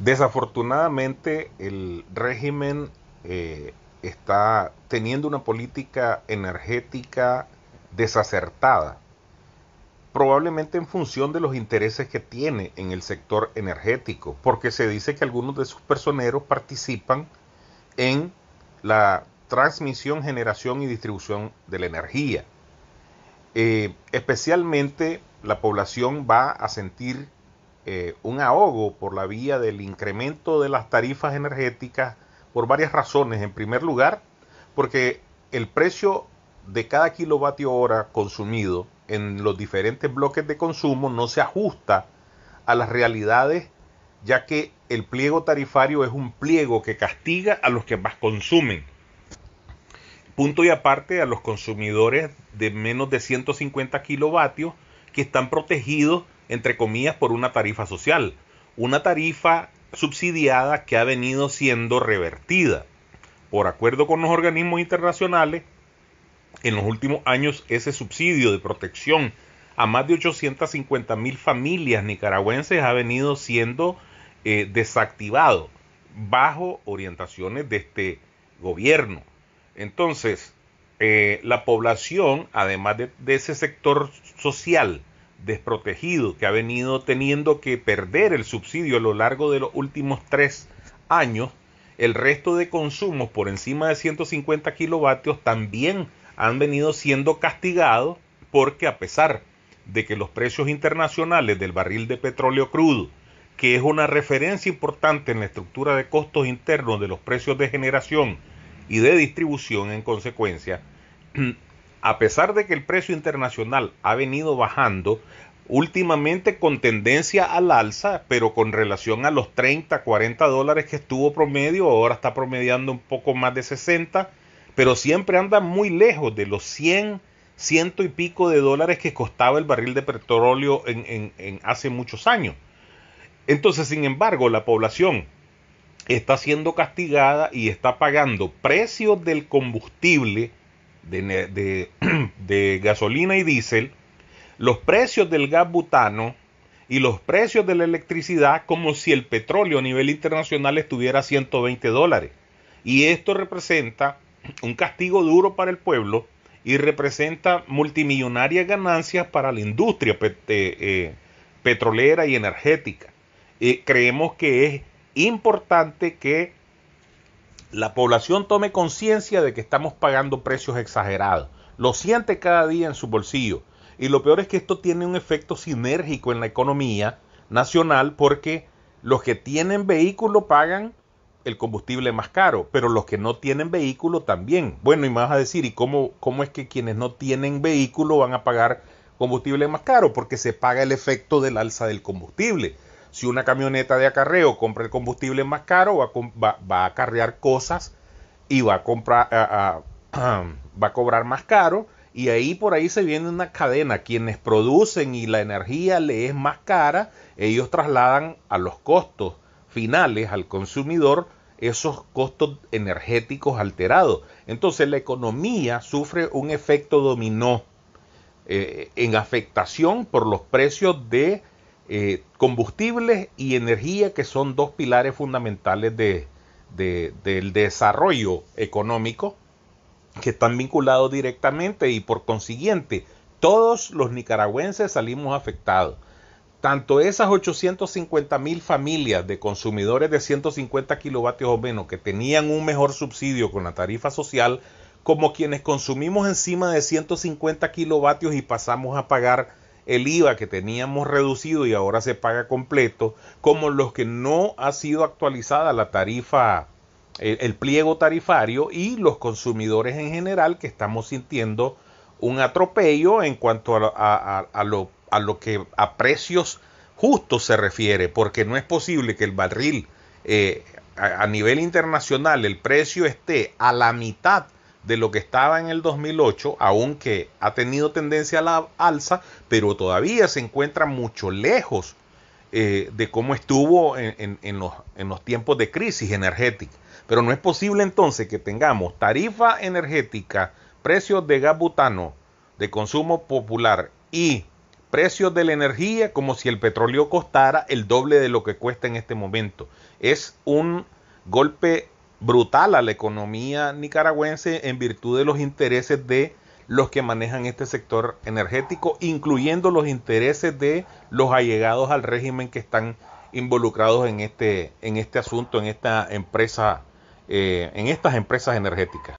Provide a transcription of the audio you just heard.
Desafortunadamente el régimen eh, está teniendo una política energética desacertada, probablemente en función de los intereses que tiene en el sector energético, porque se dice que algunos de sus personeros participan en la transmisión, generación y distribución de la energía. Eh, especialmente la población va a sentir eh, un ahogo por la vía del incremento de las tarifas energéticas por varias razones. En primer lugar, porque el precio de cada kilovatio hora consumido en los diferentes bloques de consumo no se ajusta a las realidades, ya que el pliego tarifario es un pliego que castiga a los que más consumen. Punto y aparte a los consumidores de menos de 150 kilovatios que están protegidos entre comillas, por una tarifa social, una tarifa subsidiada que ha venido siendo revertida. Por acuerdo con los organismos internacionales, en los últimos años ese subsidio de protección a más de 850 mil familias nicaragüenses ha venido siendo eh, desactivado bajo orientaciones de este gobierno. Entonces, eh, la población, además de ese sector social, desprotegido que ha venido teniendo que perder el subsidio a lo largo de los últimos tres años, el resto de consumos por encima de 150 kilovatios también han venido siendo castigados porque a pesar de que los precios internacionales del barril de petróleo crudo, que es una referencia importante en la estructura de costos internos de los precios de generación y de distribución en consecuencia, a pesar de que el precio internacional ha venido bajando, últimamente con tendencia al alza, pero con relación a los 30, 40 dólares que estuvo promedio, ahora está promediando un poco más de 60, pero siempre anda muy lejos de los 100, ciento y pico de dólares que costaba el barril de petróleo en, hace muchos años. Entonces, sin embargo, la población está siendo castigada y está pagando precios del combustible de, gasolina y diésel, los precios del gas butano y los precios de la electricidad como si el petróleo a nivel internacional estuviera a 120 dólares. Y esto representa un castigo duro para el pueblo y representa multimillonarias ganancias para la industria eh, eh, petrolera y energética. Eh, creemos que es importante que la población tome conciencia de que estamos pagando precios exagerados. Lo siente cada día en su bolsillo. Y lo peor es que esto tiene un efecto sinérgico en la economía nacional porque los que tienen vehículo pagan el combustible más caro, pero los que no tienen vehículo también. Bueno, y me vas a decir, ¿y cómo, cómo es que quienes no tienen vehículo van a pagar combustible más caro? Porque se paga el efecto del alza del combustible. Si una camioneta de acarreo compra el combustible más caro, va a, acarrear cosas y va a, va a cobrar más caro. Y ahí por ahí se viene una cadena. Quienes producen y la energía le es más cara, ellos trasladan a los costos finales, al consumidor, esos costos energéticos alterados. Entonces la economía sufre un efecto dominó eh, en afectación por los precios de eh, combustibles y energía, que son dos pilares fundamentales de, del desarrollo económico, que están vinculados directamente y por consiguiente todos los nicaragüenses salimos afectados. Tanto esas 850 mil familias de consumidores de 150 kilovatios o menos que tenían un mejor subsidio con la tarifa social, como quienes consumimos encima de 150 kilovatios y pasamos a pagar el IVA que teníamos reducido y ahora se paga completo, como los que no ha sido actualizada la tarifa, el, pliego tarifario y los consumidores en general que estamos sintiendo un atropello en cuanto a, lo, a lo que a precios justos se refiere, porque no es posible que el barril eh, a, nivel internacional el precio esté a la mitad de lo que estaba en el 2008, aunque ha tenido tendencia a la alza, pero todavía se encuentra mucho lejos eh, de cómo estuvo en, los, en los tiempos de crisis energética. Pero no es posible entonces que tengamos tarifa energética, precios de gas butano, de consumo popular y precios de la energía como si el petróleo costara el doble de lo que cuesta en este momento. Es un golpe brutal a la economía nicaragüense en virtud de los intereses de los que manejan este sector energético, incluyendo los intereses de los allegados al régimen que están involucrados en este, en este asunto, en esta empresa, eh, en estas empresas energéticas.